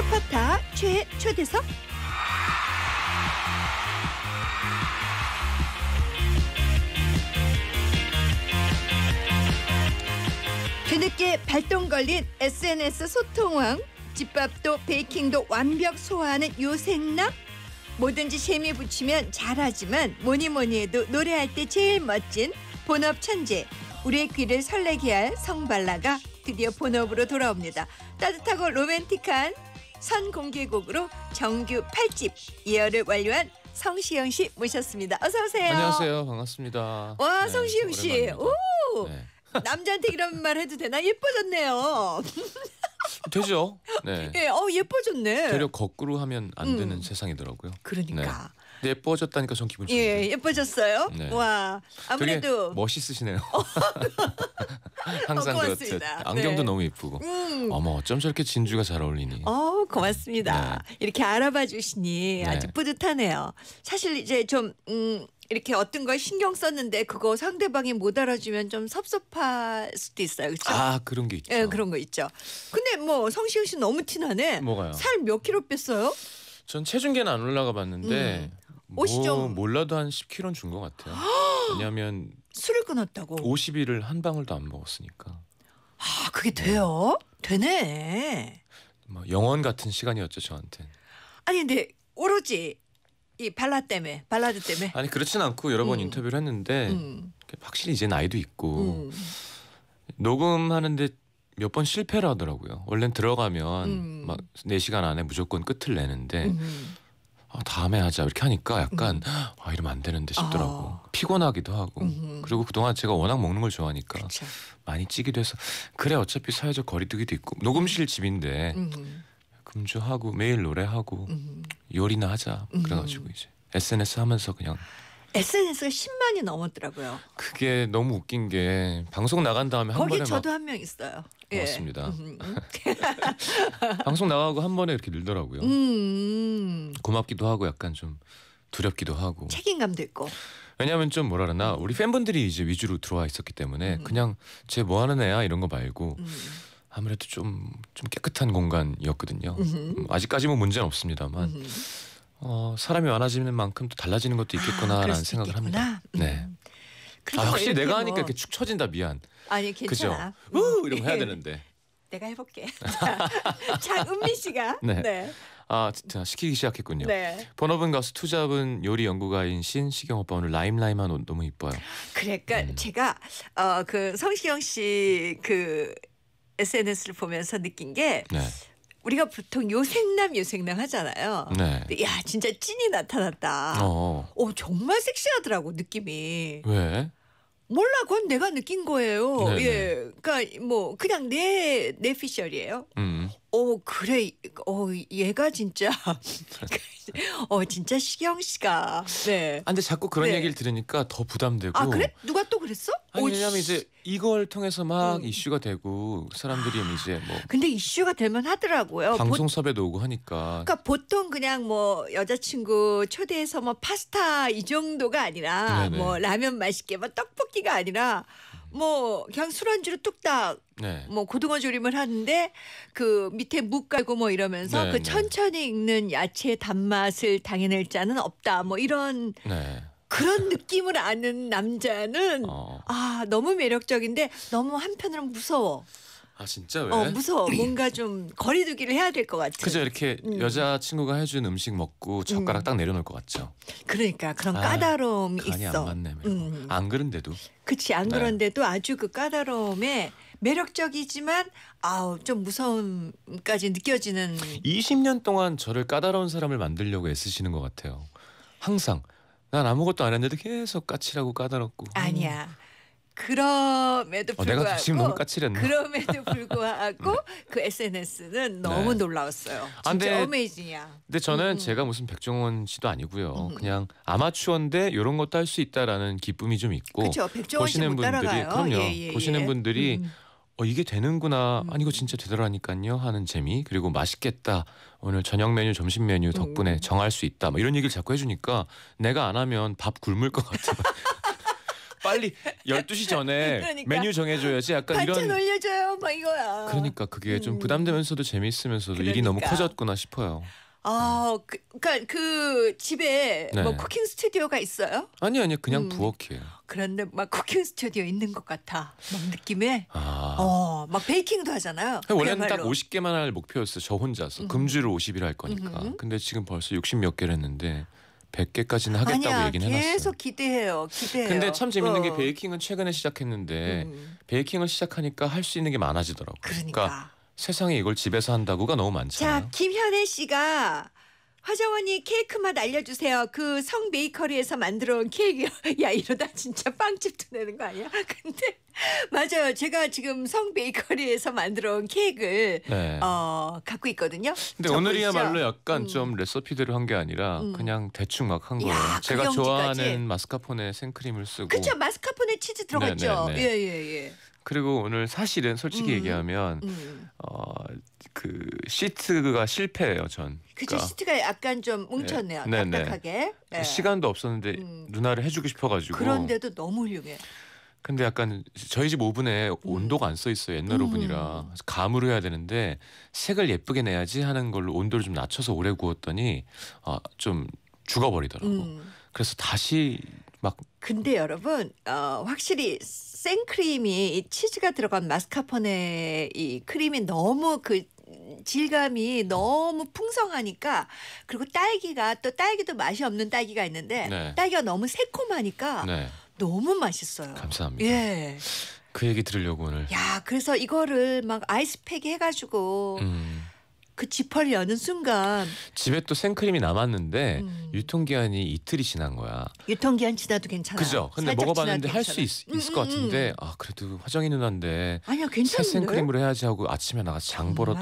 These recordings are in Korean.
샤파타 최 초대석 뒤늦게 발동 걸린 SNS 소통왕 집밥도 베이킹도 완벽 소화하는 요생남 뭐든지 재미 붙이면 잘하지만 뭐니 뭐니 해도 노래할 때 제일 멋진 본업 천재 우리의 귀를 설레게 할 성발라가 드디어 본업으로 돌아옵니다 따뜻하고 로맨틱한 선공개곡으로 정규 8집 예열을 완료한 성시영 씨 모셨습니다. 어서 오세요. 안녕하세요. 반갑습니다. 와 네, 성시영 씨. 오랜만입니다. 오. 네. 남자한테 이런 말 해도 되나? 예뻐졌네요. 되죠. 네. 예, 어 예뻐졌네. 되려 거꾸로 하면 안 되는 음. 세상이더라고요. 그러니까 네. 예뻐졌다니까 전 기분 좋은데. 예, 예뻐졌어요. 네. 와, 아무래도 멋있으시네요. 어, 그 항상 어, 그렇듯 안경도 네. 너무 예쁘고. 음. 어머, 어쩜 저렇게 진주가 잘 어울리니. 어, 고맙습니다. 네. 이렇게 알아봐 주시니 네. 아주 뿌듯하네요. 사실 이제 좀 음. 이렇게 어떤 걸 신경 썼는데 그거 상대방이 못 알아주면 좀 섭섭할 수도 있어요. 그렇죠? 아 그런 게 있죠. 예, 그런 거 있죠. 근데 뭐 성시경 씨 너무 티나네. 뭐가요? 살몇 킬로 뺐어요? 전 체중계는 안 올라가 봤는데 음. 옷이 뭐, 좀 몰라도 한 10kg은 준것 같아요. 왜냐하면 술을 끊었다고. 50일을 한 방울도 안 먹었으니까. 아 그게 돼요? 되네. 뭐 영원 같은 시간이었죠 저한테. 아니 근데 오로지 이 발라 때문에 발라드 때문에. 아니 그렇진 않고 여러 번 음. 인터뷰를 했는데 음. 확실히 이제 나이도 있고 음. 녹음하는데 몇 번 실패를 하더라고요. 원래 들어가면 음. 막 4시간 안에 무조건 끝을 내는데 음. 아, 다음에 하자 이렇게 하니까 약간 음. 아 이러면 안 되는데 싶더라고 어. 피곤하기도 하고 음흠. 그리고 그동안 제가 워낙 먹는 걸 좋아하니까 그쵸. 많이 찌기도 해서 그래 어차피 사회적 거리두기도 있고 녹음실 집인데 음흠. 금주하고 매일 노래하고 음흠. 요리나 하자 그래가지고 이제 SNS 하면서 그냥 SNS가 10만이 넘었더라고요. 그게 너무 웃긴 게 방송 나간 다음에 한 거기 번에 저도 한 명 있어요. 예. 고맙습니다. 음. 방송 나가고 한 번에 이렇게 늘더라고요. 음, 음. 고맙기도 하고 약간 좀 두렵기도 하고 책임감도 있고. 왜냐하면 좀 뭐라 그러나 우리 팬분들이 이제 위주로 들어와 있었기 때문에 음. 그냥 쟤뭐 하는 애야 이런 거 말고 음. 아무래도 좀좀 좀 깨끗한 공간이었거든요. 음. 아직까지는 뭐 문제는 없습니다만. 어, 사람이 많아지는 만큼 또 달라지는 것도 있겠구나라는 아, 생각을 있겠구나. 합니다. 네. 아, 역시 내가 뭐... 하니까 이렇게 축 처진다 미안. 아니 괜찮아. 그죠? 우 뭐. 이러고 해야 예. 되는데. 내가 해볼게. 장은미 씨가. 네. 네. 아 진짜 시키기 시작했군요. 네. 번업은 가수 투잡은 요리 연구가인 신시경 오빠 오늘 라임라임한 옷 너무 이뻐요. 그러니까 음. 제가 어, 그 성시경 씨 그 SNS를 보면서 느낀 게 네. 우리가 보통 요생남 요생남 하잖아요. 네. 야 진짜 찐이 나타났다. 어. 오 정말 섹시하더라고 느낌이. 왜? 몰라, 그건 내가 느낀 거예요. 네네. 네. 예. 그러니까 뭐 그냥 내 내피셜이에요. 음. 어 그래 어 얘가 진짜 어 진짜 시경 씨가 네. 아, 근데 자꾸 그런 네. 얘기를 들으니까 더 부담되고. 아 그래? 누가 또 그랬어? 아니, 왜냐면 이제 이걸 통해서 막 음. 이슈가 되고 사람들이 아. 이제 뭐. 근데 이슈가 될만 하더라고요. 방송 섭외도 오고 하니까. 그러니까 보통 그냥 뭐 여자친구 초대해서 뭐 파스타 이 정도가 아니라 네네. 뭐 라면 맛있게 뭐 떡볶이가 아니라 뭐 그냥 술안주로 뚝딱 네. 뭐 고등어 조림을 하는데 그 밑에 묵 깔고 뭐 이러면서 그 네, 그 네. 천천히 익는 야채 단맛을 당해낼 자는 없다. 뭐 이런 네. 그런 느낌을 아는 남자는 어. 아 너무 매력적인데 너무 한편으로 는 무서워. 아 진짜 왜? 어 무서워. 뭔가 좀 거리두기를 해야 될 것 같아. 그죠 이렇게 음. 여자 친구가 해준 음식 먹고 젓가락 음. 딱 내려놓을 것 같죠. 그러니까 그런 아, 까다로움이 있어. 안 맞네. 음. 안 그런데도. 그치 안 네. 그런데도 아주 그 까다로움에 매력적이지만 아우 좀 무서움까지 느껴지는 20년 동안 저를 까다로운 사람을 만들려고 애쓰시는 것 같아요. 항상 난 아무것도 안 했는데 계속 까칠하고 까다롭고 음. 아니야. 그럼에도 불구하고 어, 지금 너무 까칠했나? 그럼에도 불구하고 네. 그 SNS는 네. 너무 네. 놀라웠어요. 아, 진짜 아, 어메이징이야. 근데 저는 음. 제가 무슨 백종원 씨도 아니고요. 음. 그냥 아마추어인데 이런 것도 할 수 있다라는 기쁨이 좀 있고 그쵸, 보시는 분들이 따라가요. 그럼요. 예, 예, 예. 보시는 예. 분들이 음. 어, 이게 되는구나. 아, 음. 아니, 이거 진짜 되더라니까요. 하는 재미. 그리고 맛있겠다. 오늘 저녁 메뉴, 점심 메뉴 덕분에 음. 정할 수 있다. 막 뭐 이런 얘기를 자꾸 해주니까 내가 안 하면 밥 굶을 것 같아. 빨리 12시 전에 그러니까. 메뉴 정해줘야지. 약간 반찬 이런. 올려줘요. 막 이거야. 그러니까 그게 좀 음. 부담되면서도 재미있으면서도 그러니까. 일이 너무 그러니까. 커졌구나 싶어요. 아, 그, 그러니까 그 집에 네. 뭐 쿠킹 스튜디오가 있어요? 아니 아니 그냥 음. 부엌이에요. 그런데 막 쿠킹 스튜디오 있는 것 같아. 막 느낌에. 아. 어, 막 베이킹도 하잖아요. 네, 원래는 그야말로. 딱 50개만 할 목표였어요. 저 혼자서. 음. 금주를 50일 할 거니까. 음흠. 근데 지금 벌써 60 몇 개를 했는데 100개까지는 하겠다고 아니야, 얘기는 해놨어요. 계속 기대해요. 기대해요. 근데 참 재밌는 어. 게 베이킹은 최근에 시작했는데 음. 베이킹을 시작하니까 할 수 있는 게 많아지더라고요. 그러니까, 그러니까 세상에 이걸 집에서 한다고가 너무 많잖아요. 자, 김현애 씨가 화정원이 케이크 맛 알려주세요. 그 성 베이커리에서 만들어 온 케이크요. 야 이러다 진짜 빵집도 내는 거 아니야? 근데 맞아요. 제가 지금 성 베이커리에서 만들어 온 케이크를 네. 어, 갖고 있거든요. 근데 오늘이야말로 약간 음. 좀 레시피대로 한 게 아니라 음. 그냥 대충 막 한 거예요. 야, 그 제가 그 좋아하는 마스카포네 생크림을 쓰고. 그쵸 마스카포네 치즈 들어갔죠. 네, 네, 예예예. 네. 예, 예. 예. 그리고 오늘 사실은 솔직히 음, 얘기하면 음. 어그 시트가 실패예요 전. 그죠 그러니까 시트가 약간 좀 뭉쳤네요. 네, 네, 네. 딱딱하게. 네. 시간도 없었는데 음. 누나를 해주고 싶어가지고. 그런데도 너무 훌륭해. 근데 약간 저희 집 오븐에 음. 온도가 안 써있어 옛날 오븐이라 음. 그래서 감으로 해야 되는데 색을 예쁘게 내야지 하는 걸로 온도를 좀 낮춰서 오래 구웠더니 아좀 어, 죽어버리더라고. 음. 그래서 다시 막. 근데 여러분 어, 확실히 생크림이 이 치즈가 들어간 마스카포네 이 크림이 너무 그 질감이 너무 풍성하니까 그리고 딸기가 또 딸기도 맛이 없는 딸기가 있는데 네. 딸기가 너무 새콤하니까 네. 너무 맛있어요. 감사합니다. 예. 그 얘기 들으려고 오늘. 야, 그래서 이거를 막 아이스팩에 해가지고 음. 그 지퍼를 여는 순간 집에 또 생크림이 남았는데 음. 유통기한이 이틀이 지난 거야. 유통기한 지나도 괜찮아. 그죠. 근데 먹어봤는데 할 수 있을 음, 것 음, 음. 같은데 아 그래도 화정이 누나인데 아니야 괜찮은데 새 생크림으로 해야지 하고 아침에 나가장 보러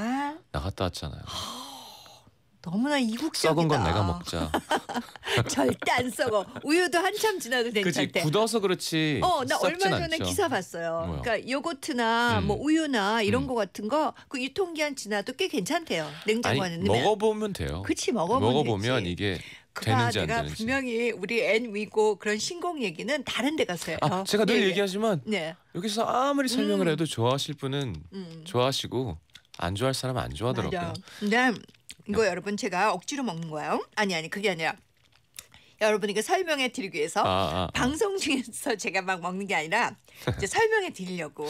나갔다 왔잖아요. 너무나 이국적이다. 썩은 건 내가 먹자. 절대 안 썩어. 우유도 한참 지나도 괜찮대. 굳어서 그렇지. 어, 나 얼마 전에 않죠. 기사 봤어요. 뭐야? 그러니까 요거트나 음. 뭐 우유나 이런 음. 거 같은 거 그 유통기한 지나도 꽤 괜찮대요. 냉장고 에 넣으면. 먹어보면 돼요. 그치, 먹어보면, 먹어보면 되지. 이게 그가 내가 되는지. 분명히 우리 앤 위고 그런 신공 얘기는 다른 데 가서 요 아, 제가 늘 예, 예. 얘기하지만 예. 여기서 아무리 설명을 음. 해도 좋아하실 분은 음. 좋아하시고 안 좋아할 사람은 안 좋아하더라고요. 근데 이거 여러분 제가 억지로 먹는 거예요. 아니 아니 그게 아니라 여러분에게 설명해 드리기 위해서 아, 아, 아. 방송 중에서 제가 막 먹는 게 아니라 이제 설명해 드리려고.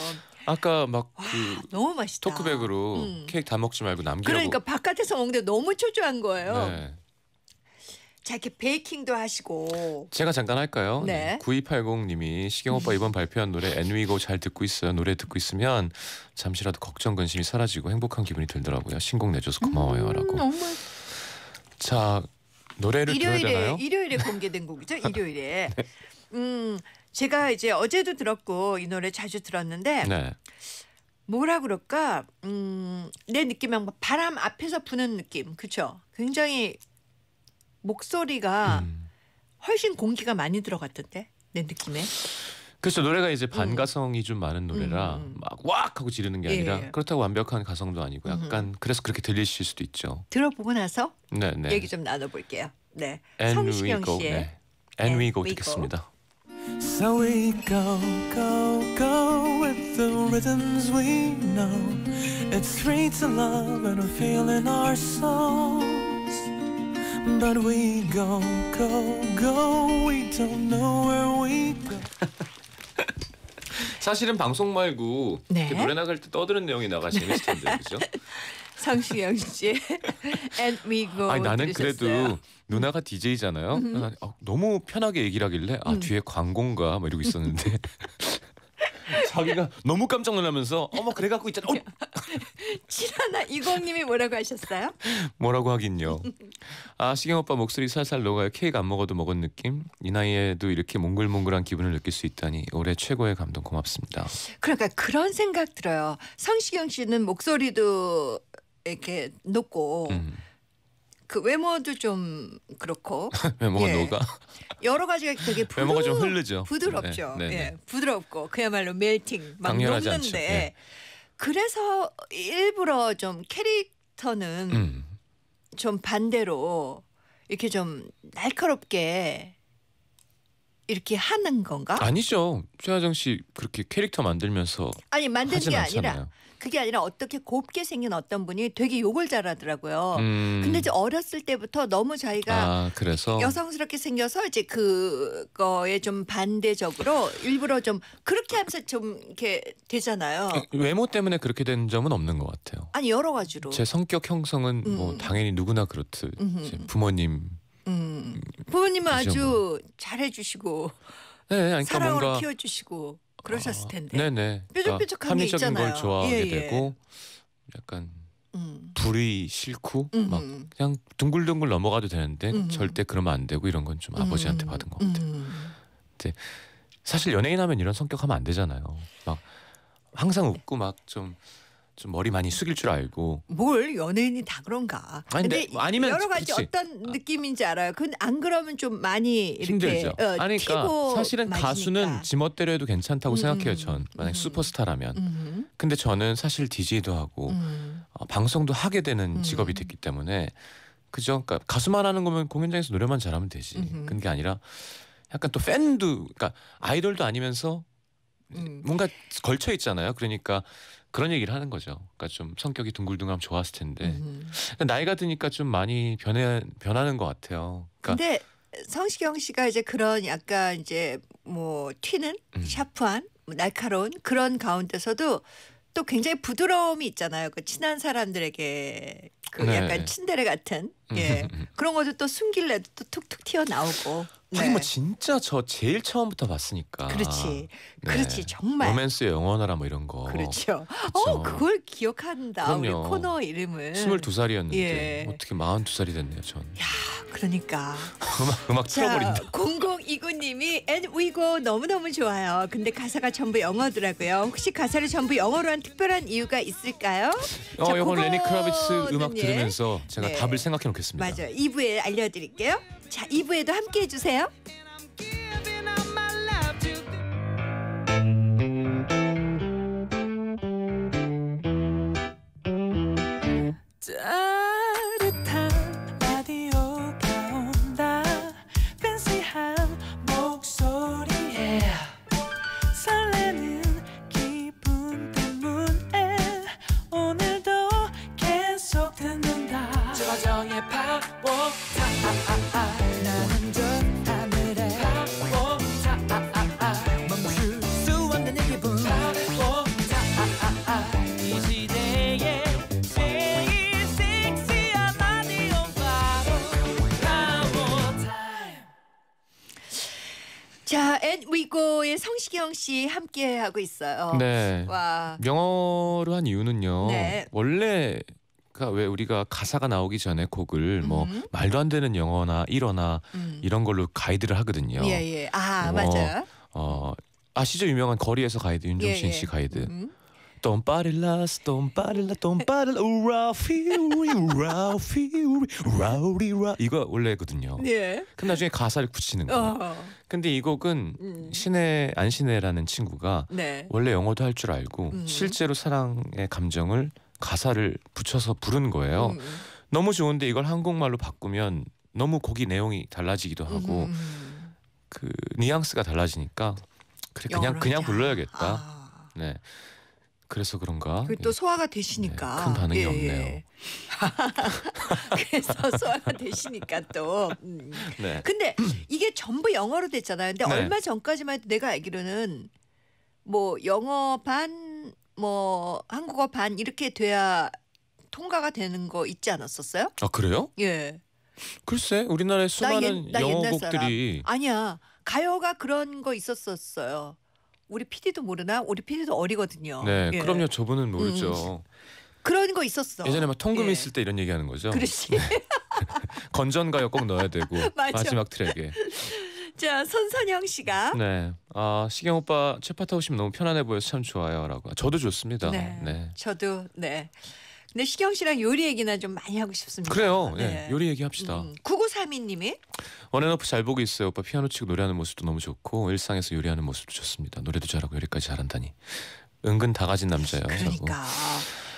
아까 막그 너무 맛있다. 토크백으로 음. 케이크 다 먹지 말고 남기라고. 그러니까 바깥에서 먹는데 너무 초조한 거예요. 네. 자 이렇게 베이킹도 하시고 제가 잠깐 할까요? 네. 9280님이 시경 오빠 이번 발표한 노래 엔위고 잘 듣고 있어요. 노래 듣고 있으면 잠시라도 걱정 근심이 사라지고 행복한 기분이 들더라고요. 신곡 내줘서 고마워요라고. 음, 자 노래를 일요일에, 들어야 되나요? 일요일에 공개된 곡이죠. 일요일에. 네. 음 제가 이제 어제도 들었고 이 노래 자주 들었는데 네. 뭐라 그럴까? 음, 내 느낌은 바람 앞에서 부는 느낌, 그렇죠? 굉장히 목소리가 음. 훨씬 공기가 많이 들어갔던데 내 느낌에. 그렇죠 노래가 이제 음. 반가성이 좀 많은 노래라 음. 음. 막왁 하고 지르는 게 아니라 예. 그렇다고 완벽한 가성도 아니고 약간 그래서 그렇게 들리실 수도 있죠. 들어보고 나서 네네. 네. 얘기 좀 나눠볼게요. 네, 성시경 씨의 And 네. We Go 듣겠습니다. So we go, go, go with the rhythms we know. It's free to love and a feel in our soul. But we go, go, go, we don't know where we go. 사실은 방송 말고 네. 노래 나갈 때 떠드는 내용이 나가 네. 재밌을 텐데 그죠? 성시경 씨, and we go. 아니, 나는 들으셨어요. 그래도 누나가 DJ잖아요. 음. 아, 너무 편하게 얘기를 하길래 아 음. 뒤에 광고인가 막 이러고 있었는데 자기가 너무 깜짝 놀라면서 어머 그래 갖고 있잖아. 어, 칠하나 이공님이 뭐라고 하셨어요? 뭐라고 하긴요. 아 시경 오빠 목소리 살살 녹아요. 케이크 안 먹어도 먹은 느낌. 이 나이에도 이렇게 몽글몽글한 기분을 느낄 수 있다니 올해 최고의 감동 고맙습니다. 그러니까 그런 생각 들어요. 성시경 씨는 목소리도 이렇게 높고. 음. 그 외모도 좀 그렇고 외모가 예. 녹아 여러 가지가 되게 부드... 외모가 좀 흐르죠 부드럽죠 네, 네, 네. 예. 부드럽고 그야말로 멜팅 막 녹는데 예. 그래서 일부러 좀 캐릭터는 음. 좀 반대로 이렇게 좀 날카롭게 이렇게 하는 건가? 아니죠. 최하정 씨 그렇게 캐릭터 만들면서 아니 만드게 않잖아요. 아니라 그게 아니라 어떻게 곱게 생긴 어떤 분이 되게 욕을 잘하더라고요. 음. 근데 이제 어렸을 때부터 너무 자기가 아, 그래서 여성스럽게 생겨서 이제 그거에 좀 반대적으로 일부러 좀 그렇게 하면서 좀 이렇게 되잖아요. 어, 외모 때문에 그렇게 된 점은 없는 것 같아요. 아니 여러 가지로 제 성격 형성은 뭐 음. 뭐 당연히 누구나 그렇듯 부모님 음. 부모님은 아주 뭐. 잘해주시고 네, 그러니까 사랑으로 뭔가- 키워주시고 그러셨을 아, 텐데. 네네. 그러니까 뾰족뾰족한 게 합리적인 있잖아요. 걸 좋아하게 예, 예. 되고 약간 음. 불이 싫고 음, 막 음, 음. 그냥 둥글둥글 넘어가도 되는데 음, 음. 절대 그러면 안 되고 이런 건 좀 아버지한테 받은 것 같아요. 음. 사실 연예인 하면 이런 성격 하면 안 되잖아요. 막 항상 웃고 막좀 좀 머리 많이 숙일 줄 알고. 뭘 연예인이 다 그런가. 아니, 근데, 아니면 여러 가지 그치. 어떤 아. 느낌인지 알아요. 근안 그러면 좀 많이 이렇게 힘들죠. 어, 아니, 그러니까 사실은 마시니까. 가수는 지멋대로 해도 괜찮다고 음, 생각해요. 음, 전 만약 음. 슈퍼스타라면. 음. 근데 저는 사실 디제도 하고 음. 어, 방송도 하게 되는 음. 직업이 됐기 때문에 그죠. 그러니까 가수만 하는 거면 공연장에서 노래만 잘하면 되지. 음. 그게 아니라 약간 또 팬도 그러니까 아이돌도 아니면서 뭔가 걸쳐 있잖아요. 그러니까 그런 얘기를 하는 거죠. 그러니까 좀 성격이 둥글둥글하 좋았을 텐데 그러니까 나이가 드니까 좀 많이 변해 변하는 것 같아요. 그러니까 근데 성시경 씨가 이제 그런 약간 이제 뭐 튀는 음. 샤프한 뭐 날카로운 그런 가운데서도 또 굉장히 부드러움이 있잖아요. 그 친한 사람들에게 그 네. 약간 친데레 같은 예 음. 그런 것도 또 숨길래도 또 툭툭 튀어나오고 하긴 네. 뭐 진짜 저 제일 처음부터 봤으니까 그렇지 네. 그렇지 정말 로맨스 영화나라 뭐 이런 거 그렇죠 어 그걸 기억한다 그럼요. 우리 코너 이름을 22살이었는데 예. 어떻게 42살이 됐네요 전야 그러니까 음악 음악 틀어버린다 공 님이 And We Go 너무너무 좋아요. 근데 가사가 전부 영어더라고요. 혹시 가사를 전부 영어로 한 특별한 이유가 있을까요? 어, 자, 이건 레니 크라비츠 음악 예. 들으면서 제가 네. 답을 생각해 놓겠습니다. 맞아요. 2부에 알려드릴게요. 자, 2부에도 함께해 주세요. 배우인 성시경 씨 함께 하고 있어요. 네. 와. 영어로 한 이유는요. 네. 원래 왜 우리가 가사가 나오기 전에 곡을 뭐 음. 말도 안 되는 영어나 일어나 음. 이런 걸로 가이드를 하거든요. 예예. 예. 아 어, 맞아요. 어 아시죠 유명한 거리에서 가이드 윤종신 예, 예. 씨 가이드. 음. 똥빠릴라스 똥빠릴라 똥빠릴라 우라 피우리 우라 피우리 우라우리 라 이거 원래거든요. 예. 근데 나중에 가사를 붙이는 거 근데 이 곡은 음. 신혜 안신혜라는 친구가 네. 원래 영어도 할 줄 알고 음. 실제로 사랑의 감정을 가사를 붙여서 부른 거예요. 음. 너무 좋은데 이걸 한국말로 바꾸면 너무 곡이 내용이 달라지기도 하고 음. 그 뉘앙스가 달라지니까 그래 그냥 그냥 불러야겠다. 아. 네. 그래서 그런가? 그게 또 예. 소화가 되시니까 네, 큰 반응이 예, 예. 없네요. 예. 그래서 소화가 되시니까 또. 음. 네. 근데 이게 전부 영어로 됐잖아요. 근데 네. 얼마 전까지만 해도 내가 알기로는 뭐 영어 반, 뭐 한국어 반 이렇게 돼야 통과가 되는 거 있지 않았었어요? 아 그래요? 예. 글쎄 우리나라의 수많은 나 예, 나 영어곡들이 아니야 가요가 그런 거 있었었어요. 우리 PD도 모르나? 우리 PD도 어리거든요. 네, 예. 그럼요. 저분은 음. 모르죠. 음. 그런 거 있었어. 예전에 막 통금 예. 있을 때 이런 얘기하는 거죠. 그렇지. 네. 건전가요 꼭 넣어야 되고 마지막 트랙에. 자 손선영 씨가 네, 아 시경 오빠 최파타 오시 너무 편안해 보여서 참 좋아요라고. 저도 좋습니다. 네, 네. 저도 네. 근데 시경 씨랑 요리 얘기나 좀 많이 하고 싶습니다. 그래요. 네. 네. 요리 얘기합시다. 음. 3 3님이 원앤오프 잘 보고 있어요. 오빠 피아노 치고 노래하는 모습도 너무 좋고 일상에서 요리하는 모습도 좋습니다. 노래도 잘하고 요리까지 잘한다니 은근 다 가진 남자예요. 그러니까. 저거.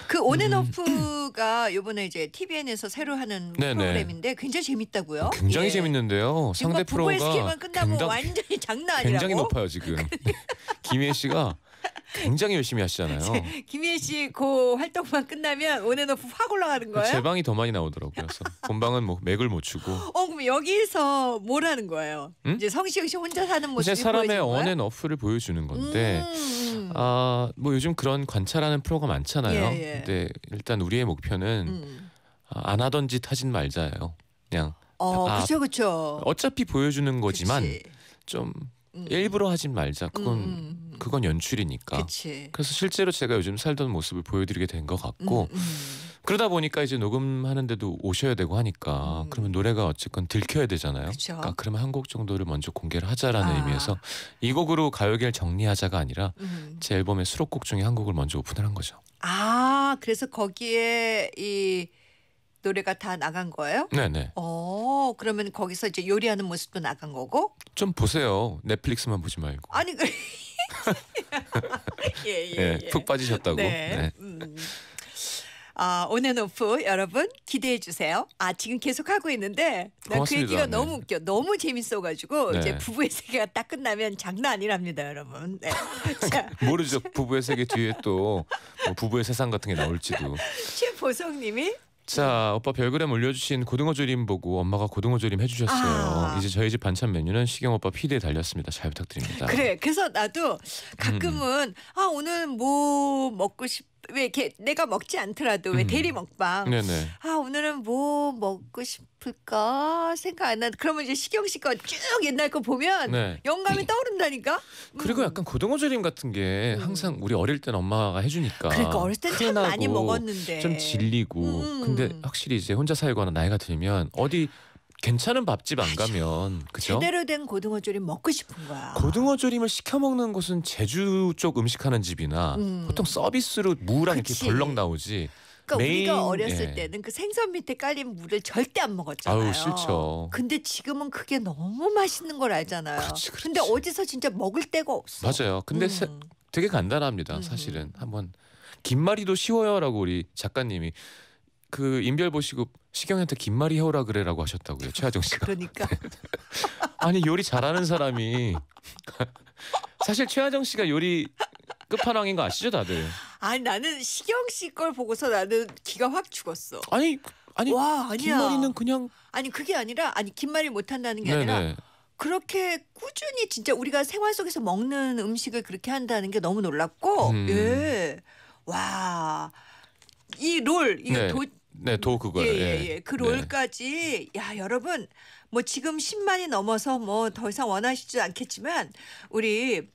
그 온앤오프가 음. 요번에 이제 TVN에서 새로 하는 네네. 프로그램인데 굉장히 재밌다고요? 어, 굉장히 예. 재밌는데요. 상대 프로가 끝나면 굉장히, 완전히 장난 아니라고. 굉장히 높아요 지금. 그러니까. 김혜 씨가 굉장히 열심히 하시잖아요. 김희애 씨 그 활동만 끝나면 온앤오프 확 올라가는 거예요? 제 방이 더 많이 나오더라고요. 그래서 본방은 뭐 맥을 못 추고. 어 그럼 여기서 뭘 하는 거예요? 음? 이제 성시경 씨 혼자 사는 모습. 이제 사람의 온앤오프를 보여주는 건데. 음. 음. 아뭐 요즘 그런 관찰하는 프로가 많잖아요. 예, 예. 근데 일단 우리의 목표는 음. 아, 안 하던 짓 하진 말자예요. 그냥. 어, 그렇죠, 그렇죠. 어차피 보여주는 거지만 그치. 좀 음. 일부러 하진 말자. 그건 음, 음, 그건 연출이니까. 그치. 그래서 실제로 제가 요즘 살던 모습을 보여드리게 된 것 같고 그러다 보니까 이제 녹음하는데도 오셔야 되고 하니까 그러면 노래가 어쨌건 들켜야 되잖아요. 그쵸. 그러니까 그러면 한 곡 정도를 먼저 공개를 하자라는 아. 의미에서 이 곡으로 가요계를 정리하자가 아니라 제 앨범의 수록곡 중에 한 곡을 먼저 오픈을 한 거죠. 아 그래서 거기에 이 노래가 다 나간 거예요? 네네. 어, 그러면 거기서 이제 요리하는 모습도 나간 거고? 좀 보세요. 넷플릭스만 보지 말고. 아니, 그... 예, 예, 예, 예. 푹 빠지셨다고. 네. 네. 음. 아, 오늘 오프 여러분 기대해 주세요. 아, 지금 계속 하고 있는데 나그 얘기가 네. 너무 웃겨. 너무 재밌어 가지고 네. 이제 부부의 세계가 딱 끝나면 장난 아니랍니다, 여러분. 네. 모르죠. 부부의 세계 뒤에 또뭐 부부의 세상 같은 게 나올지도. 최보성 님이 자, 오빠 별그램 올려주신 고등어 조림 보고 엄마가 고등어 조림 해주셨어요. 아. 이제 저희 집 반찬 메뉴는 시경 오빠 피디에 달렸습니다. 잘 부탁드립니다. 그래. 그래서 나도 가끔은 음. 아 오늘 뭐 먹고 싶왜 이렇게 내가 먹지 않더라도 왜 음. 대리 먹방. 네네. 아 오늘은 뭐 먹고 싶을까 생각 안 나. 그러면 이제 식용 씨거쭉 옛날 거 보면 네. 영감이 음. 떠오른다니까. 그리고 음. 약간 고등어조림 같은 게 항상 우리 어릴 땐 엄마가 해주니까. 그러니까 어렸을 참 많이 먹었는데. 좀 질리고. 근데 확실히 이제 혼자 살거나 나이가 들면 어디 괜찮은 밥집 안 가면 그죠? 제대로 된 고등어 조림 먹고 싶은 거야. 고등어 조림을 시켜 먹는 곳은 제주 쪽 음식 하는 집이나 음. 보통 서비스로 무랑 이렇게 그렁 나오지. 그러니까 우리가 어렸을 예. 때는 그 생선 밑에 깔린 물을 절대 안 먹었잖아요. 아유, 싫죠. 근데 지금은 그게 너무 맛있는 걸 알잖아요. 그렇지, 그렇지. 근데 어디서 진짜 먹을 데가 없어. 맞아요. 근데 음. 세, 되게 간단합니다. 음. 사실은 한번 김말이도 쉬워요라고 우리 작가님이 그 인별 보시고 시경이한테 긴말이 해오라 그래라고 하셨다고요 최하정 씨가. 그러니까. 네. 아니 요리 잘하는 사람이 사실 최하정 씨가 요리 끝판왕인 거 아시죠 다들? 아니 나는 시경 씨걸 보고서 나는 기가 확 죽었어. 아니 아니 와 아니야. 김말이는 그냥 아니 그게 아니라 아니 김말이 못한다는 게 네네. 아니라 그렇게 꾸준히 진짜 우리가 생활 속에서 먹는 음식을 그렇게 한다는 게 너무 놀랍고 음. 예. 와. 이 롤, 이 네. 도, 네, 도 그거예요. 예, 예, 예. 그 네. 롤까지 야, 여러분 뭐 지금 10만이 넘어서 뭐 더 이상 원하시지 않겠지만 우리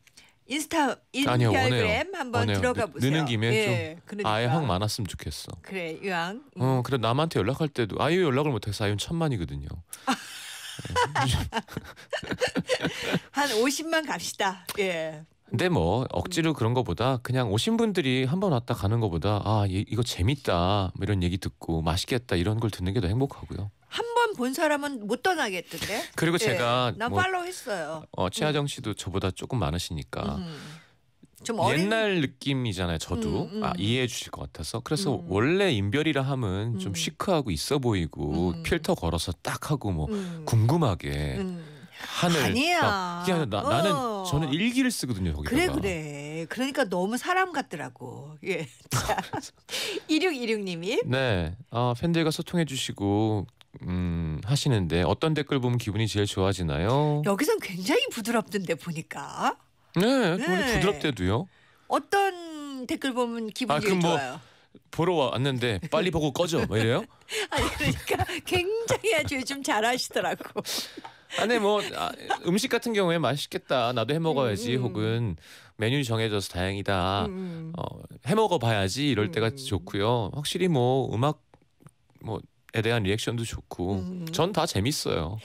인스타 인별그램 한번 원해요. 들어가 보세요. 느는 김에 예, 좀 그러니까. 아예 확 많았으면 좋겠어. 그래, 유황. 음. 어, 그래 남한테 연락할 때도 아유 연락을 못 해서 아유 천만이거든요. 한 50만 갑시다. 예. 근데 뭐 억지로 음. 그런 거보다 그냥 오신 분들이 한 번 왔다 가는 거보다 아 이, 거 재밌다 뭐 이런 얘기 듣고 맛있겠다 이런 걸 듣는 게 더 행복하고요. 한 번 본 사람은 못 떠나겠던데. 그리고 예. 제가 난 뭐, 팔로 했어요. 어, 최하정 음. 씨도 저보다 조금 많으시니까 음. 좀 옛날 느낌이잖아요. 저도 음, 음. 아, 이해해 주실 것 같아서 그래서 음. 원래 인별이라 함은 좀 음. 시크하고 있어 보이고 필터 걸어서 딱 하고 뭐 궁금하게 한을 아니야. 막게 하는데 나, 어. 나는 저는 일기를 쓰거든요. 거기다가. 그래 그래. 그러니까 너무 사람 같더라고. 예. 자. 1 6 1님이 네, 아, 팬들과 소통해 주시고 음, 하시는데 어떤 댓글 보면 기분이 제일 좋아지나요? 여기선 굉장히 부드럽던데 보니까. 네, 네. 부드럽대도요. 어떤 댓글 보면 기분이 아, 그럼 뭐- 좋아요. 보러 왔는데 빨리 보고 꺼져. 뭐 이래요? 아니 그러니까 굉장히 아주 요즘 잘하시더라고. 아니 뭐 아, 음식 같은 경우에 맛있겠다 나도 해 먹어야지 음, 음. 혹은 메뉴 정해져서 다행이다 음, 음. 어, 해 먹어봐야지 이럴 때가 음. 좋고요 확실히 뭐 음악 뭐에 대한 리액션도 좋고 음, 전다 재밌어요.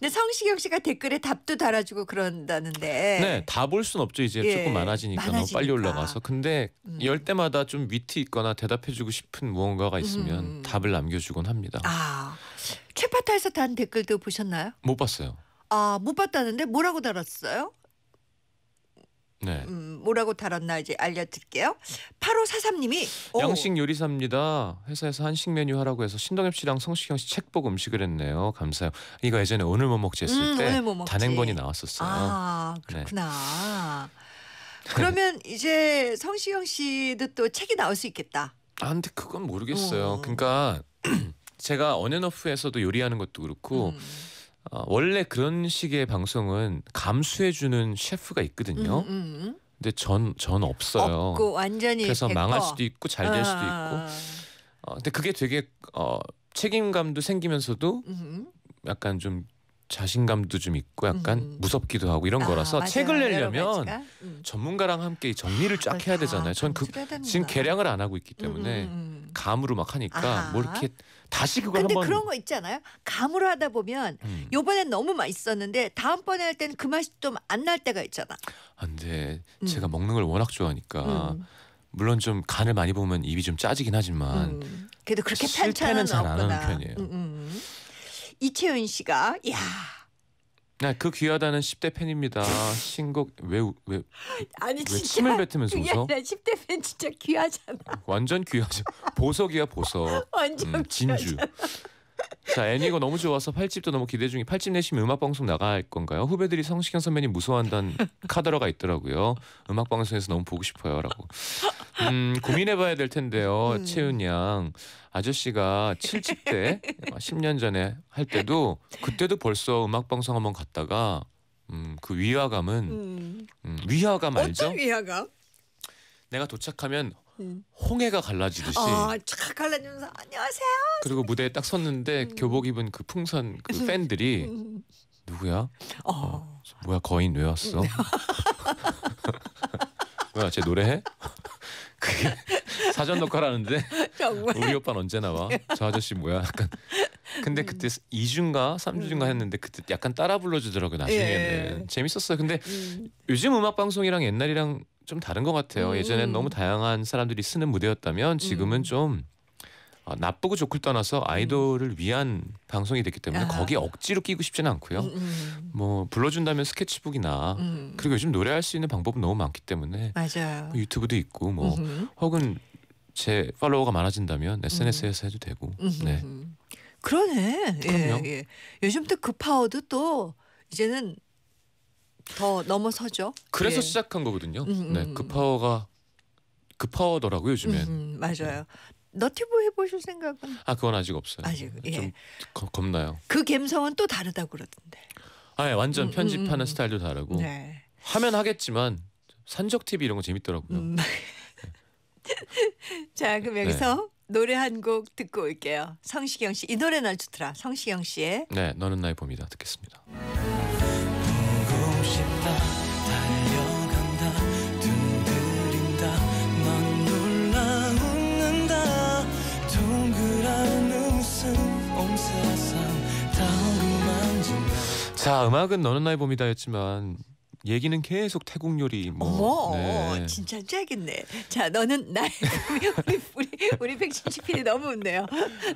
근데 성시경 씨가 댓글에 답도 달아주고 그런다는데. 네, 다 볼 순 없죠. 이제 예, 조금 많아지니까, 많아지니까, 너무 빨리 올라가서. 근데 음. 열 때마다 좀 위트 있거나 대답해주고 싶은 무언가가 있으면 음. 답을 남겨주곤 합니다. 아. 최파타에서 단 댓글도 보셨나요? 못 봤어요. 아, 못 봤다는데 뭐라고 달았어요? 네. 음, 뭐라고 달았나 이제 알려드릴게요. 8543님이 양식 요리사입니다. 회사에서 한식 메뉴 하라고 해서 신동엽 씨랑 성시경 씨책보 음식을 했네요. 감사해요. 이거 예전에 오늘 뭐 먹지 했을 음, 때뭐 먹지. 단행본이 나왔었어요. 아 네. 그렇구나. 네. 그러면 이제 성시경 씨도 또 책이 나올 수 있겠다. 아 근데 그건 모르겠어요. 어. 그러니까 제가 언앤오프에서도 요리하는 것도 그렇고 음. 어, 원래 그런 식의 방송은 감수해주는 셰프가 있거든요. 음, 음, 음. 근데 전, 전 없어요. 없고 완전히 그래서 됐고. 망할 수도 있고 잘 될 수도 아. 있고. 어, 근데 그게 되게 어, 책임감도 생기면서도 약간 좀 자신감도 좀 있고 약간 음. 무섭기도 하고 이런 아, 거라서 아 책을 내려면 음. 전문가랑 함께 정리를 쫙 해야 되잖아요. 전 그, 지금 개량을 안 하고 있기 때문에 음, 음, 음 감으로 막 하니까 아하. 뭐 이렇게 다시 그걸 근데 그런 거 있잖아요. 감으로 하다 보면 음. 요번엔 너무 맛있었는데 다음번에 할 때는 그 맛이 좀 안 날 때가 있잖아. 아, 근데 음. 제가 먹는 걸 워낙 좋아하니까 음. 물론 좀 간을 많이 보면 입이 좀 짜지긴 하지만 음. 그래도 그렇게 편차는 없구나. 편이에요. 음, 음, 이채윤 씨가 야. 네, 그 귀하다는 10대 팬입니다. 신곡 왜왜 왜, 아니 왜 진짜 침을 뱉으면서 웃어? 10대 팬 진짜 귀하잖아. 완전 귀하죠. 보석이야 보석. 완전 음, 진주. 귀하잖아. 자 애니가 너무 좋아서 팔집도 너무 기대 중이 팔집 내시면 음악 방송 나갈 건가요? 후배들이 성시경 선배님 무서워한다는 카더라가 있더라고요. 음악 방송에서 너무 보고 싶어요라고. 음 고민해봐야 될 텐데요. 음. 채윤양 아저씨가 칠집 때 10년 아, 전에 할 때도 그때도 벌써 음악 방송 한번 갔다가 음, 그 위화감은 음. 음, 위화감 알죠? 어떤 위화감? 내가 도착하면 홍해가 갈라지듯이 아, 착 갈라지면서 안녕하세요. 그리고 무대에 딱 섰는데 음. 교복 입은 그 풍선 그 팬들이 음. 누구야? 어. 어, 뭐야 거인 왜 왔어? 음. 뭐야 쟤 노래해? 그게 사전 녹화라는데 우리 오빠는 언제 나와? 저 아저씨 뭐야? 약간 근데 음. 그때 음. 2주인가 3주인가 했는데 그때 약간 따라 불러주더라고요 나중에는 예. 재밌었어요 근데 음. 요즘 음악 방송이랑 옛날이랑 좀 다른 것 같아요. 음. 예전엔 너무 다양한 사람들이 쓰는 무대였다면 지금은 음. 좀 어, 나쁘고 좋고 떠나서 음. 아이돌을 음. 위한 방송이 됐기 때문에 아. 거기 억지로 끼고 싶지는 않고요. 음, 음. 뭐 불러준다면 스케치북이나 음. 그리고 요즘 노래할 수 있는 방법은 너무 많기 때문에 맞아요. 뭐 유튜브도 있고 뭐음 혹은 제 팔로워가 많아진다면 SNS에서 음. 해도 되고. 음 네. 그러네. 예, 그럼요. 예, 예. 요즘 또 그 파워도 또 이제는 더 넘어서죠. 그래서 예. 시작한 거거든요. 음, 음, 네, 그 파워가 그 파워더라고요 요즘엔. 음, 음 맞아요. 너티브 해보실 생각은? 아 그건 아직 없어요. 아직 예. 좀 거, 겁나요. 그 감성은 또 다르다 그러던데. 아 예, 완전 음, 편집하는 음, 스타일도 다르고 네. 하면 하겠지만 산적 TV 이런 거 재밌더라고요. 음. 자 그럼 네. 여기서 네. 노래 한 곡 듣고 올게요. 성시경 씨 이 노래 날 좋더라. 성시경 씨의 네 너는 나의 봄이다 듣겠습니다. 자 음악은 너는 나의 봄이다였지만 얘기는 계속 태국 요리 뭐 어머 네. 진짜 짜겠네. 자 너는 나의 우리 우리 우리 백신식 PD 너무 웃네요.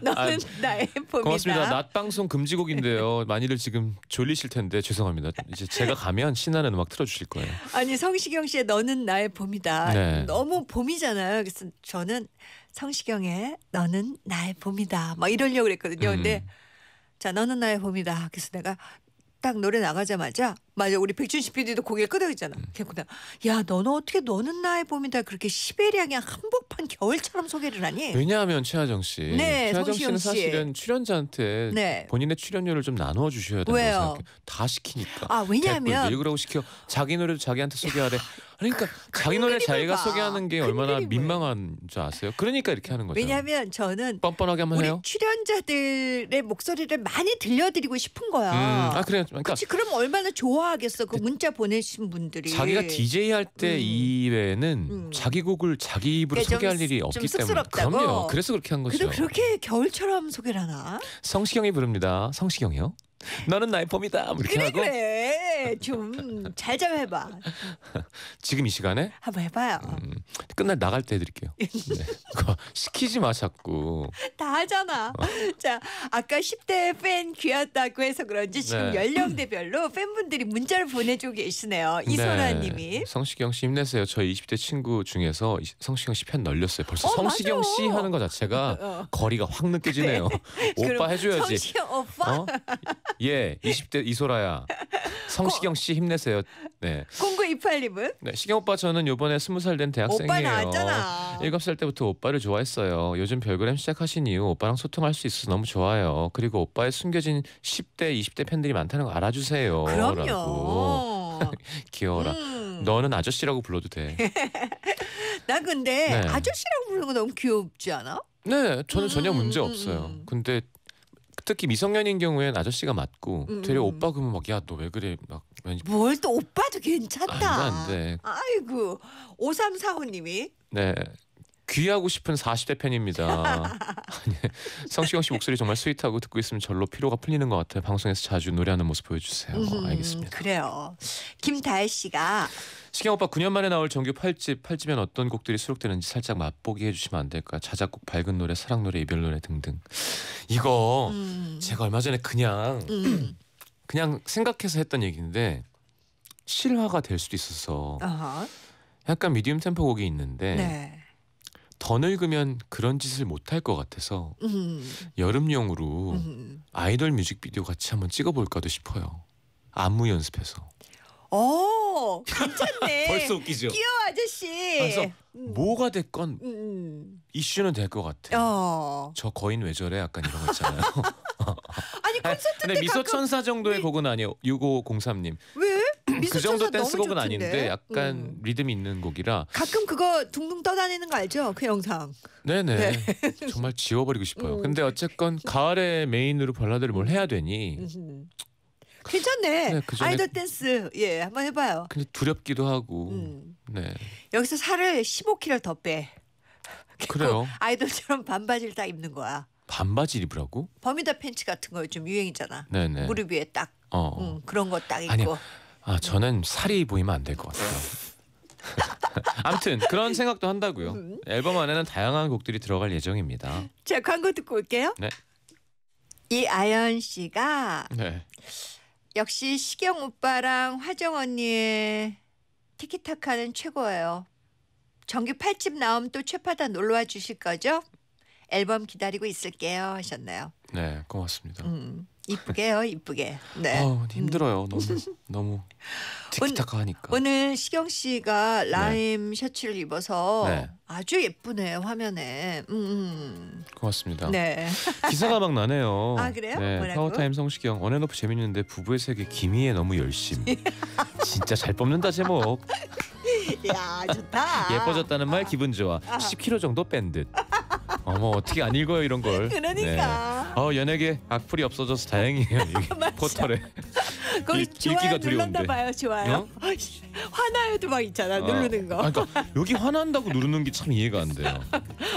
너는 아, 나의 봄이다. 고맙습니다. 낮 방송 금지곡인데요. 많이들 지금 졸리실 텐데 죄송합니다. 이제 제가 가면 신나는 음악 틀어주실 거예요. 아니 성시경 씨의 너는 나의 봄이다. 네. 너무 봄이잖아요. 그래서 저는 성시경의 너는 나의 봄이다. 막 이러려고 그랬거든요. 음. 근데 자 너는 나의 봄이다. 그래서 내가 딱 노래 나가자마자 맞아 우리 백준식 PD도 고개를 끄덕였잖아. 음. 걔구나. 야 너는 어떻게 너는 나의 봄이다 그렇게 시베리아의 한복판 겨울처럼 소개를 하니? 왜냐하면 최하정 씨. 네, 최하정 씨는 씨. 사실은 출연자한테 네. 본인의 출연료를 좀 나누어 주셔야 된다고 왜요? 생각해. 다 시키니까. 아 왜냐하면 일그라고 시켜 자기 노래도 자기한테 소개하래. 그러니까 그, 자기 노래 자기가 봐. 소개하는 게 얼마나 민망한 줄 아세요? 그러니까 이렇게 하는 거죠. 왜냐하면 저는 뻔뻔하게 한번 우리 해요. 출연자들의 목소리를 많이 들려드리고 싶은 거야. 음, 아 그래요. 그러니까 그치, 그럼 얼마나 좋아. 좋아하겠어. 그 네. 문자 보내신 분들이 자기가 DJ 할때 음. 이외에는 음. 자기 곡을 자기 입으로 그 소개할 좀, 일이 없기 좀 때문에 그럼요. 그래서 그렇게 한 거죠. 그래도 그렇게 겨울처럼 소개를 하나? 성시경이 부릅니다. 성시경이요. 너는 나의 봄이다. 뭐 이렇게 그래 하고. 그래. 좀잘 좀 해봐. 지금 이 시간에? 한번 해봐요. 음, 끝날 나갈 때 해드릴게요. 네. 시키지 마 자꾸. 다 하잖아. 어. 자 아까 10대 팬 귀하다고 해서 그런지 지금 네. 연령대별로 팬분들이 문자를 보내주고 계시네요. 이소라님이. 네. 성시경 씨 힘내세요. 저 20대 친구 중에서 성시경 씨 편 널렸어요. 벌써 어, 성시경 맞아. 씨 하는 것 자체가 어. 거리가 확 네. 느껴지네요. 오빠 해줘야지. 성시경 오빠. 어? 예, 20대 이소라야. 성시경 씨 힘내세요. 네. 0928님은? 네, 시경 오빠 저는 요번에 20살 된 대학생이에요. 오빠 나왔잖아. 7살 때부터 오빠를 좋아했어요. 요즘 별그램 시작하신 이후 오빠랑 소통할 수 있어서 너무 좋아요. 그리고 오빠의 숨겨진 10대, 20대 팬들이 많다는 거 알아주세요. 그럼요. 라고. 귀여워라. 음. 너는 아저씨라고 불러도 돼. 나 근데 네. 아저씨라고 부르는 거 너무 귀엽지 않아? 네, 저는 전혀 음, 문제 음, 없어요. 음, 근데 특히 미성년인 경우에는 아저씨가 맞고 음. 음 되려 음. 오빠 그러면 막 야 너 왜 그래 막 왠지 뭘또 오빠도 괜찮다. 안 돼. 아이고 오삼사오님이네 귀하고 싶은 40대 팬입니다. 성시경 씨 목소리 정말 스윗하고 듣고 있으면 절로 피로가 풀리는 것 같아요. 방송에서 자주 노래하는 모습 보여주세요. 음, 알겠습니다. 그래요. 김다혜 씨가 시경 오빠 9년 만에 나올 정규 8집, 8집엔 어떤 곡들이 수록되는지 살짝 맛보기 해주시면 안 될까? 자작곡, 밝은 노래, 사랑 노래, 이별 노래 등등. 이거 음. 제가 얼마 전에 그냥 음. 그냥 생각해서 했던 얘기인데 실화가 될 수도 있어서 어허. 약간 미디움 템포 곡이 있는데 네. 더 늙으면 그런 짓을 못 할 것 같아서 음. 여름용으로 음. 아이돌 뮤직비디오 같이 한번 찍어볼까도 싶어요. 안무 연습해서. 어, 괜찮네. 벌써 웃기죠. 귀여워 아저씨. 그래서 음. 뭐가 됐건 음. 음. 이슈는 될 것 같아. 어. 저 거인 왜 저래? 약간 이런 거 있잖아요. 아니 콘서트 때 근데 미소 가끔- 정도의 곡은 아니에요. 6503님. 왜? 그 정도 댄스곡은 아닌데 약간 음. 리듬 있는 곡이라 가끔 그거 둥둥 떠다니는 거 알죠? 그 영상. 네네 네. 정말 지워버리고 싶어요. 음. 근데 어쨌건 가을에 메인으로 발라드를 뭘 해야 되니 음. 괜찮네. 네, 그 전에... 아이돌 댄스 예 한번 해봐요. 근데 두렵기도 하고. 음. 네. 여기서 살을 15kg 더 빼. 그래요. 아이돌처럼 반바지를 딱 입는 거야. 반바지 입으라고? 버뮤다 팬츠 같은 거 요즘 유행이잖아. 네네. 네. 무릎 위에 딱 어. 응, 그런 거딱 입고. 아니, 아 저는 살이 보이면 안 될 것 같아요. 아무튼 그런 생각도 한다고요. 음. 앨범 안에는 다양한 곡들이 들어갈 예정입니다. 자 광고 듣고 올게요. 네. 이 아연 씨가 네. 역시 시경 오빠랑 화정 언니 의 티키타카는 최고예요. 정규 8집 나옴 또 최파다 놀러와 주실 거죠? 앨범 기다리고 있을게요 하셨나요? 네, 고맙습니다. 음. 이쁘게요, 이쁘게. 네. 어, 힘들어요. 너무 너무 티키타카 하니까. 오늘 시경 씨가 네. 라임 네. 셔츠를 입어서 네. 아주 예쁘네 화면에. 음, 음. 고맙습니다. 네. 기사가 막 나네요. 아 그래요? 네, 파워타임 성시경 언앤오프 재밌는데 부부의 세계 김희애 너무 열심. 진짜 잘 뽑는다 제목. 야 좋다. 예뻐졌다는 말 기분 좋아. 10kg 아. 정도 뺀 듯. 어머 어떻게 안 읽어요 이런 걸. 그러니까. 네. 어 연예계 악플이 없어져서 다행이에요. 포털에 거기 읽- 좋아요 읽기가 눌렀나 봐요. 좋아요. 어? 어, 화나요도 막 있잖아. 아, 누르는 거. 아, 그러니까 여기 화난다고 누르는 게 참 이해가 안 돼요.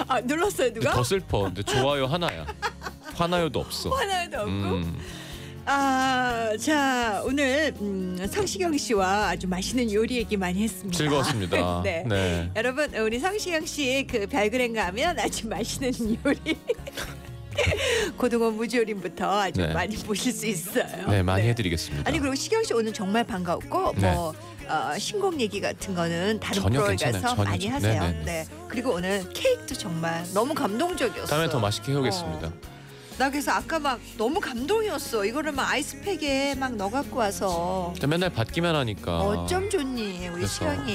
아 눌렀어요 누가? 더 슬퍼. 근데 좋아요 하나야. 화나요도 없어. 화나요도 없고. 음, 아, 자 오늘 음, 성시경 씨와 아주 맛있는 요리 얘기 많이 했습니다. 즐거웠습니다. 네. 네. 여러분 우리 성시경 씨그 별그램 가면 아주 맛있는 요리 고등어 무조림부터 아주 네. 많이 보실 수 있어요. 네, 많이 네. 해드리겠습니다. 아니 그리고 시경 씨 오늘 정말 반가웠고 뭐, 네. 뭐 어, 신곡 얘기 같은 거는 다른 프로에 가서 전혀 많이 하세요. 네네. 네, 네. 네. 그리고 오늘 케이크도 정말 너무 감동적이었어. 다음에 더 맛있게 어. 해오겠습니다. 나 그래서 아까 막 너무 감동이었어. 이거를 막 아이스팩에 막 넣어 갖고 와서 맨날 받기만 하니까 어쩜 좋니 우리 시경이.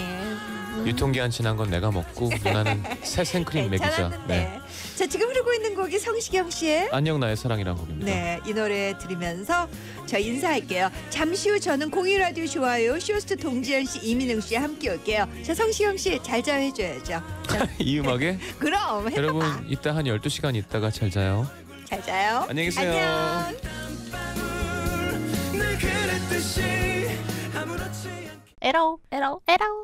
음. 유통기한 지난 건 내가 먹고 누나는 새 생크림 먹이자. 네. 자 지금 흐르고 있는 곡이 성시경 씨의 안녕 나의 사랑이라 곡입니다. 네, 이 노래 들으면서 저 인사할게요. 잠시 후 저는 공유 라디오 좋아요 쇼스트 동지현 씨, 이민웅 씨와 함께 올게요. 자 성시경 씨 잘 자요 해줘야죠. 이 음악에 그럼 해봐 여러분 이따 한 12시간 있다가 잘 자요. 잘 자요. 안녕히 계세요. 안녕. 에러 에러 에러